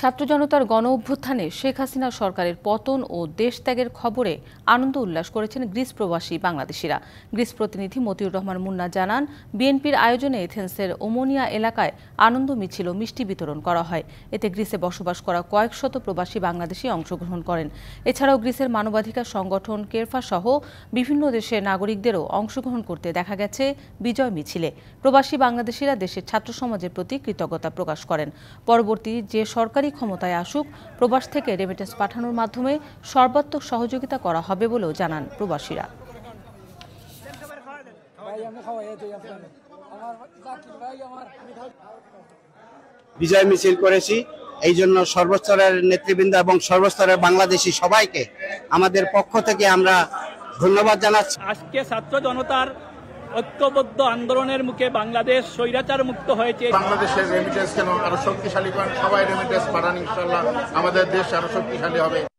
ছাত্র জনতার গণ অভ্যুত্থানে শেখ হাসিনা সরকারের পতন ও দেশ ত্যাগের খবরে আনন্দ উল্লাস করেছেন গ্রিস প্রবাসী বাংলাদেশিরা গ্রিস প্রতিনিধি মতিউর রহমান মুন্না জানান বিএনপির আয়োজনে এথেন্সের ওমোনিয়া এলাকায় আনন্দ মিছিল ও মিষ্টি বিতরণ করা হয় এতে গ্রিসে বসবাস করা কয়েক শত প্রবাসী বাংলাদেশি অংশগ্রহণ করেন এছাড়াও গ্রিসের মানবাধিকার সংগঠন কেরফা সহ বিভিন্ন দেশের নাগরিকদেরও অংশগ্রহণ করতে দেখা গেছে বিজয় মিছিলে প্রবাসী বাংলাদেশিরা দেশের ছাত্র সমাজের প্রতি কৃতজ্ঞতা প্রকাশ করেন পরবর্তী যে সরকারি যতই ক্ষমতায় আসুক প্রবাস থেকে রেমিটেন্স পাঠানোর মাধ্যমে সর্বাত্মক সহযোগিতা করা হবে বলেও জানান প্রবাসীরা বিজয় মিছিল করেছি এই জন্য সর্বস্তরের নেতৃবৃন্দ এবং সর্বস্তরের বাংলাদেশি সবাইকে আমাদের পক্ষ থেকে আমরা ধন্যবাদ জানাচ্ছি আজকে ছাত্র জনতার ঐক্যবদ্ধ আন্দোলনের মুখে বাংলাদেশ স্বৈরাচার মুক্ত হয়েছে বাংলাদেশের রেমিটেন্স কেন আরো শক্তিশালী করেন সবাই রেমিটেন্স পাঠান ইনশাল্লাহ আমাদের দেশ আরো শক্তিশালী হবে